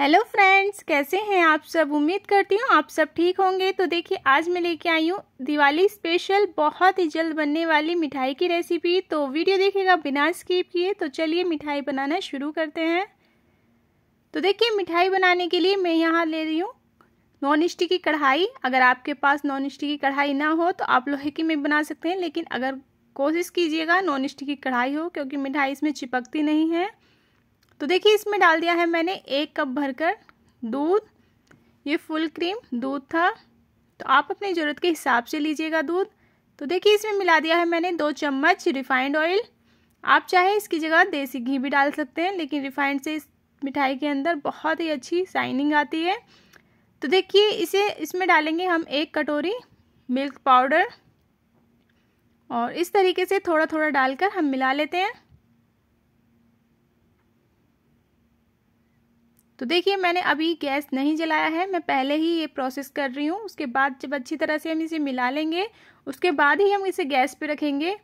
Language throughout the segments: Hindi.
हेलो फ्रेंड्स कैसे हैं आप सब उम्मीद करती हूँ आप सब ठीक होंगे तो देखिए आज मैं लेके आई हूँ दिवाली स्पेशल बहुत ही जल्द बनने वाली मिठाई की रेसिपी तो वीडियो देखिएगा बिना स्किप किए तो चलिए मिठाई बनाना शुरू करते हैं तो देखिए मिठाई बनाने के लिए मैं यहाँ ले रही हूँ नॉन स्टिक की कढ़ाई अगर आपके पास नॉन स्टिक की कढ़ाई ना हो तो आप लोहे की में बना सकते हैं लेकिन अगर कोशिश कीजिएगा नॉन स्टिक की कढ़ाई हो क्योंकि मिठाई इसमें चिपकती नहीं है तो देखिए इसमें डाल दिया है मैंने एक कप भरकर दूध ये फुल क्रीम दूध था तो आप अपनी ज़रूरत के हिसाब से लीजिएगा दूध तो देखिए इसमें मिला दिया है मैंने दो चम्मच रिफाइंड ऑयल आप चाहे इसकी जगह देसी घी भी डाल सकते हैं लेकिन रिफाइंड से इस मिठाई के अंदर बहुत ही अच्छी शाइनिंग आती है तो देखिए इसे इसमें डालेंगे हम एक कटोरी मिल्क पाउडर और इस तरीके से थोड़ा थोड़ा डालकर हम मिला लेते हैं तो देखिए मैंने अभी गैस नहीं जलाया है मैं पहले ही ये प्रोसेस कर रही हूँ उसके बाद जब अच्छी तरह से हम इसे मिला लेंगे उसके बाद ही हम इसे गैस पे रखेंगे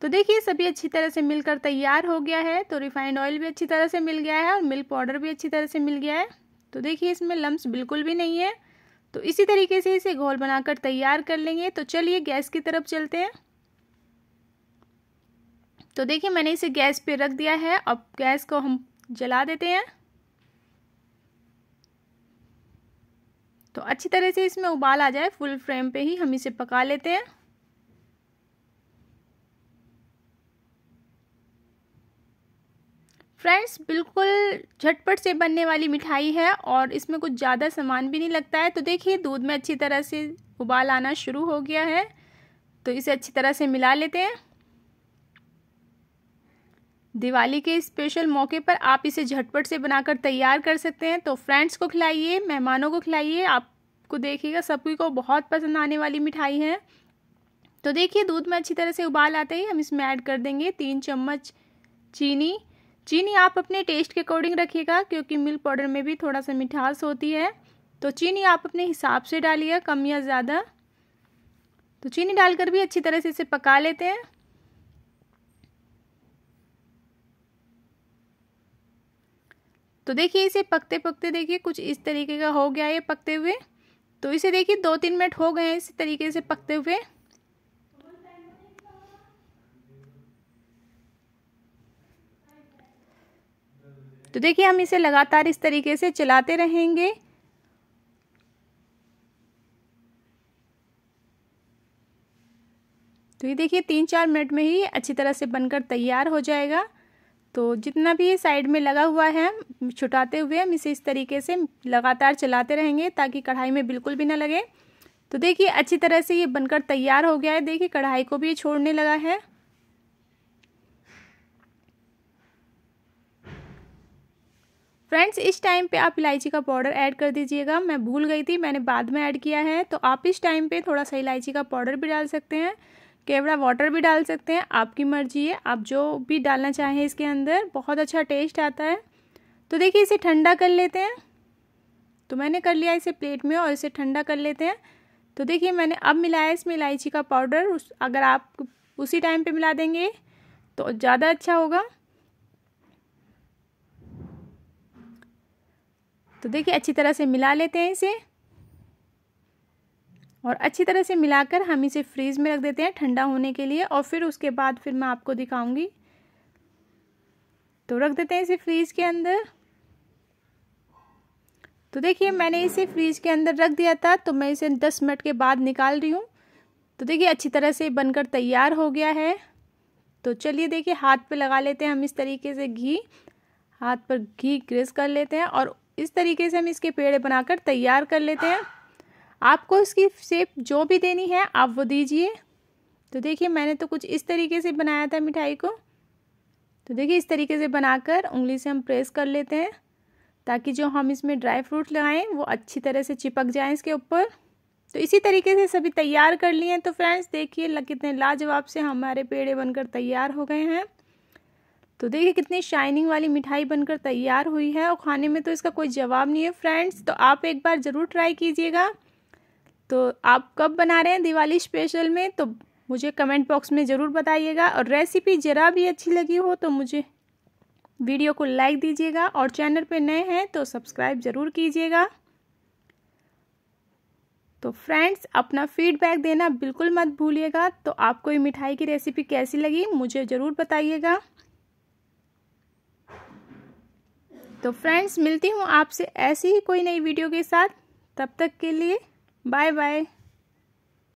तो देखिए सभी अच्छी तरह से मिलकर तैयार हो गया है तो रिफाइंड ऑयल भी अच्छी तरह से मिल गया है और मिल्क पाउडर भी अच्छी तरह से मिल गया है तो देखिए इसमें लम्ब बिल्कुल भी नहीं है तो इसी तरीके से इसे घोल बनाकर तैयार कर लेंगे तो चलिए गैस की तरफ चलते हैं तो देखिए मैंने इसे गैस पे रख दिया है अब गैस को हम जला देते हैं तो अच्छी तरह से इसमें उबाल आ जाए फुल फ्लेम पे ही हम इसे पका लेते हैं फ्रेंड्स बिल्कुल झटपट से बनने वाली मिठाई है और इसमें कुछ ज़्यादा सामान भी नहीं लगता है तो देखिए दूध में अच्छी तरह से उबाल आना शुरू हो गया है तो इसे अच्छी तरह से मिला लेते हैं दिवाली के स्पेशल मौके पर आप इसे झटपट से बनाकर तैयार कर सकते हैं तो फ्रेंड्स को खिलाइए मेहमानों को खिलाइए आपको देखिएगा सभी को बहुत पसंद आने वाली मिठाई है तो देखिए दूध में अच्छी तरह से उबाल आते ही हम इसमें ऐड कर देंगे तीन चम्मच चीनी चीनी आप अपने टेस्ट के अकॉर्डिंग रखिएगा क्योंकि मिल्क पाउडर में भी थोड़ा सा मिठास होती है तो चीनी आप अपने हिसाब से डालिएगा कम या ज़्यादा तो चीनी डालकर भी अच्छी तरह से इसे पका लेते हैं तो देखिए इसे पकते पकते देखिए कुछ इस तरीके का हो गया ये पकते हुए तो इसे देखिए दो तीन मिनट हो गए हैं इस तरीके से पकते हुए तो देखिए हम इसे लगातार इस तरीके से चलाते रहेंगे तो ये देखिए तीन चार मिनट में ही अच्छी तरह से बनकर तैयार हो जाएगा तो जितना भी ये साइड में लगा हुआ है छुटाते हुए हम इसे इस तरीके से लगातार चलाते रहेंगे ताकि कढ़ाई में बिल्कुल भी ना लगे तो देखिए अच्छी तरह से ये बनकर तैयार हो गया है देखिए कढ़ाई को भी ये छोड़ने लगा है फ्रेंड्स इस टाइम पे आप इलायची का पाउडर ऐड कर दीजिएगा मैं भूल गई थी मैंने बाद में ऐड किया है तो आप इस टाइम पे थोड़ा सा इलायची का पाउडर भी डाल सकते हैं केवड़ा वाटर भी डाल सकते हैं आपकी मर्जी है आप जो भी डालना चाहें इसके अंदर बहुत अच्छा टेस्ट आता है तो देखिए इसे ठंडा कर लेते हैं तो मैंने कर लिया इसे प्लेट में और इसे ठंडा कर लेते हैं तो देखिए मैंने अब मिलाया इसमें इलायची का पाउडर उस अगर आप उसी टाइम पे मिला देंगे तो ज़्यादा अच्छा होगा तो देखिए अच्छी तरह से मिला लेते हैं इसे और अच्छी तरह से मिलाकर हम इसे फ्रीज में रख देते हैं ठंडा होने के लिए और फिर उसके बाद फिर मैं आपको दिखाऊंगी तो रख देते हैं इसे फ्रीज के अंदर तो देखिए मैंने इसे फ्रीज के अंदर रख दिया था तो मैं इसे दस मिनट के बाद निकाल रही हूँ तो देखिए अच्छी तरह से बनकर तैयार हो गया है तो चलिए देखिए हाथ पर लगा लेते हैं हम इस तरीके से घी हाथ पर घी ग्रेस कर लेते हैं और इस तरीके से हम इसके पेड़ बनाकर तैयार कर लेते हैं आपको इसकी शेप जो भी देनी है आप वो दीजिए तो देखिए मैंने तो कुछ इस तरीके से बनाया था मिठाई को तो देखिए इस तरीके से बनाकर उंगली से हम प्रेस कर लेते हैं ताकि जो हम इसमें ड्राई फ्रूट लगाएं वो अच्छी तरह से चिपक जाएं इसके ऊपर तो इसी तरीके से सभी तैयार कर लिए हैं तो फ्रेंड्स देखिए कितने लाजवाब से हमारे पेड़े बनकर तैयार हो गए हैं तो देखिए कितनी शाइनिंग वाली मिठाई बनकर तैयार हुई है और खाने में तो इसका कोई जवाब नहीं है फ्रेंड्स तो आप एक बार ज़रूर ट्राई कीजिएगा तो आप कब बना रहे हैं दिवाली स्पेशल में तो मुझे कमेंट बॉक्स में ज़रूर बताइएगा और रेसिपी ज़रा भी अच्छी लगी हो तो मुझे वीडियो को लाइक दीजिएगा और चैनल पे नए हैं तो सब्सक्राइब ज़रूर कीजिएगा तो फ्रेंड्स अपना फीडबैक देना बिल्कुल मत भूलिएगा तो आपको ये मिठाई की रेसिपी कैसी लगी मुझे ज़रूर बताइएगा तो फ्रेंड्स मिलती हूँ आपसे ऐसी ही कोई नई वीडियो के साथ तब तक के लिए Bye bye.